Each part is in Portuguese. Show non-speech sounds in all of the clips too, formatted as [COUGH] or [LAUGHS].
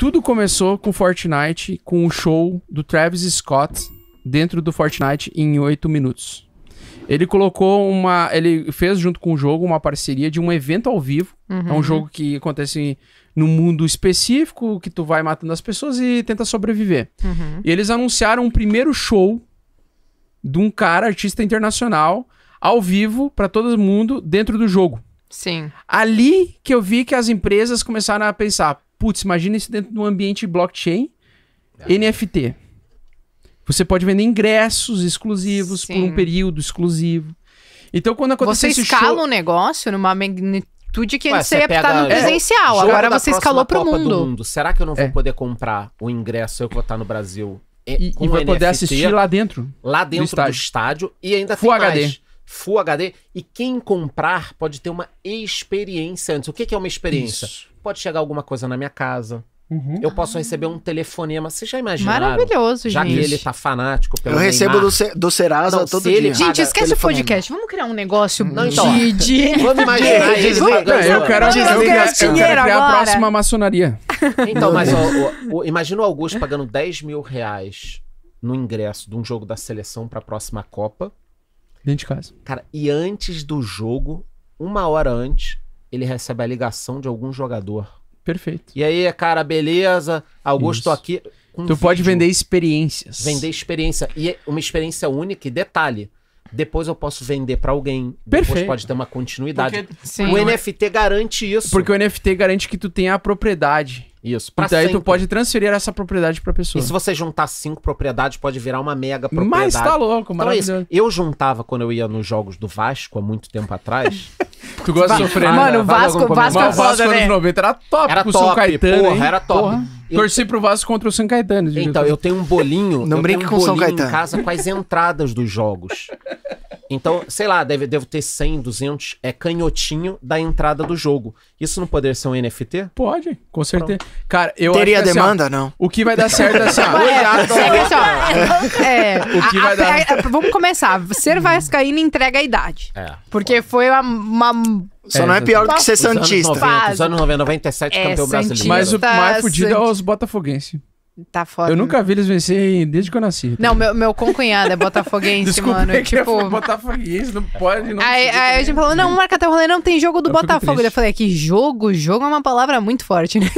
Tudo começou com Fortnite, com o show do Travis Scott dentro do Fortnite em 8 minutos. Ele colocou uma. Ele fez junto com o jogo uma parceria de um evento ao vivo. Uhum. É um uhum. jogo que acontece num mundo específico, que tu vai matando as pessoas e tenta sobreviver. Uhum. E eles anunciaram um primeiro show de um cara, artista internacional, ao vivo, para todo mundo, dentro do jogo. Sim. Ali que eu vi que as empresas começaram a pensar: Putz, imagina isso dentro de um ambiente blockchain, ah, é. NFT. Você pode vender ingressos exclusivos Sim. por um período exclusivo. Então, quando acontecer Você escala show... um negócio numa magnitude que você pega... estar no presencial. É, Agora você escalou para o mundo. mundo. Será que eu não vou é. poder comprar o ingresso eu que vou estar no Brasil e, e vai poder assistir lá dentro. Lá dentro do estádio. Do estádio e ainda Full tem HD. mais. Full HD. E quem comprar pode ter uma experiência antes. O que, que é uma experiência? Isso. Pode chegar alguma coisa na minha casa. Uhum. Eu posso receber um telefonema. Você já imaginaram? Maravilhoso, já gente. Já que ele tá fanático pelo Eu recebo do, Ce do Serasa não, todo se dia. Gente, esquece o podcast. Vamos criar um negócio não, então, de, de... Vamos imaginar ele pagando. Eu quero, eu quero, eu quero criar agora. a próxima maçonaria. Então, mas [LAUGHS] ó, imagina o Augusto pagando 10 mil reais no ingresso de um jogo da seleção pra próxima Copa. Dentro de casa. Cara, e antes do jogo, uma hora antes, ele recebe a ligação de algum jogador. Perfeito. E aí, cara, beleza, Augusto Isso. aqui. tu vídeo. pode vender experiências. Vender experiência. E é uma experiência única e detalhe. Depois eu posso vender para alguém. Perfeito. Depois pode ter uma continuidade. Porque, sim, o é... NFT garante isso. Porque o NFT garante que tu tenha a propriedade. Isso. Pra e daí sempre. tu pode transferir essa propriedade pra pessoa. E se você juntar cinco propriedades, pode virar uma mega propriedade. Mas tá louco, maravilhoso. Então é isso. Eu juntava quando eu ia nos jogos do Vasco há muito tempo atrás. [LAUGHS] Tu gosta de sofrer, né? é Mano, o Vasco, Vasco é foda, né? anos 90 era top era com o São Caetano. Porra, hein? era top. Porra. Eu... Torci pro Vasco contra o São Caetano. Então, eu tenho um bolinho. Não brinque um com o São Caetano. em casa com as entradas dos jogos. [LAUGHS] Então, sei lá, deve, devo ter 100, 200 é canhotinho da entrada do jogo. Isso não poderia ser um NFT? Pode, com certeza. Pronto. Cara, eu Teria acho que, demanda, assim, ó, não? O que vai dar certo é assim, ó, [LAUGHS] é, é, [LAUGHS] o que vai dar... vamos começar. Ser hum. vascaíno entrega a idade. É. Porque foi uma, uma... Só é, não é pior do que ser Santista. 90, os anos 90 97, é, campeão brasileiro. Mas o mais fodido é os botafoguenses. Tá foda. Eu né? nunca vi eles vencerem desde que eu nasci. Tá? Não, meu, meu concunhado é botafoguense, [LAUGHS] Desculpa, mano. É que tipo... botafoguense, não pode, não Aí, aí a gente é. falou, não, marca até o rolê, não, tem jogo do eu Botafogo. Eu falei, é que jogo? Jogo é uma palavra muito forte, né?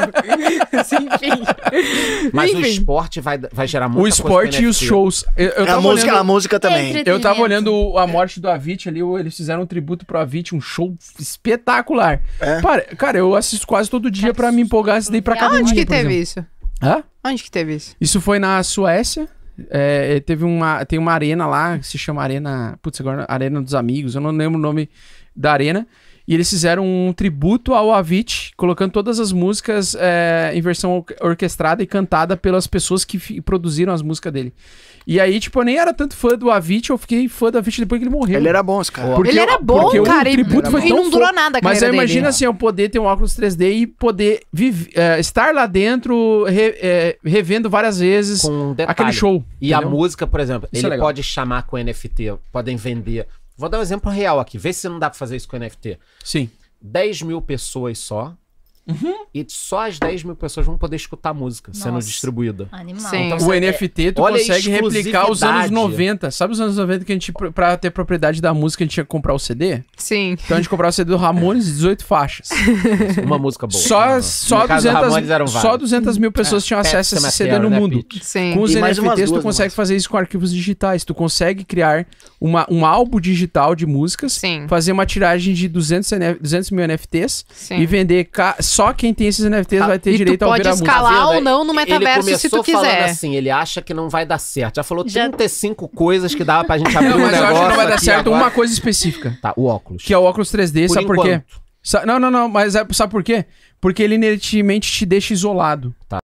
[LAUGHS] Sim, enfim. Mas enfim. o esporte vai, vai gerar muito O esporte e os shows. Eu, eu é a, música, olhando... a música também. Eu tava olhando a morte do Avit ali, eles fizeram um tributo pro Avit, um show espetacular. É? Cara, eu assisto quase todo dia pra me empolgar, e daí pra academia, Onde que teve exemplo. isso? Hã? Onde que teve isso? Isso foi na Suécia. É, é, teve uma, tem uma arena lá que se chama Arena. Putz, agora Arena dos Amigos. Eu não lembro o nome da arena. E eles fizeram um tributo ao Avicii, colocando todas as músicas é, em versão orquestrada e cantada pelas pessoas que produziram as músicas dele. E aí, tipo, eu nem era tanto fã do Avicii, eu fiquei fã do Avicii depois que ele morreu. Ele era bom, cara. Porque, ele era bom, cara. ele não durou nada, cara. Mas eu imagino, né? assim, eu poder ter um óculos 3D e poder é, estar lá dentro, re, é, revendo várias vezes um aquele show. E entendeu? a música, por exemplo, Isso é ele pode chamar com NFT, podem vender. Vou dar um exemplo real aqui. Vê se não dá para fazer isso com NFT. Sim. 10 mil pessoas só Uhum. E só as 10 mil pessoas vão poder escutar música Nossa. sendo distribuída. Animal. Sim. Então, o NFT tu consegue replicar os anos 90. Sabe os anos 90 que a gente, pra ter propriedade da música, a gente tinha que comprar o CD? Sim. Então a gente comprava o CD do Ramones, 18 faixas. [LAUGHS] Uma música boa. Só, uhum. só, 200, só 200 mil pessoas é, tinham acesso a esse CD no né, mundo. Sim. Com os e NFTs, tu consegue fazer isso com arquivos digitais. Tu consegue criar uma, um álbum digital de músicas, Sim. fazer uma tiragem de 200, 200 mil NFTs Sim. e vender só só quem tem esses NFTs tá. vai ter e direito ao ouvir a pode escalar ou não no metaverso se tu quiser. assim, ele acha que não vai dar certo. Já falou Já... 35 tá. coisas que dava pra gente abrir não, um mas negócio. Eu acho que não vai dar certo agora. uma coisa específica. Tá, o óculos. Que é o óculos 3D, por sabe enquanto. por quê? Não, não, não, mas é, sabe por quê? Porque ele inerentemente te deixa isolado. Tá.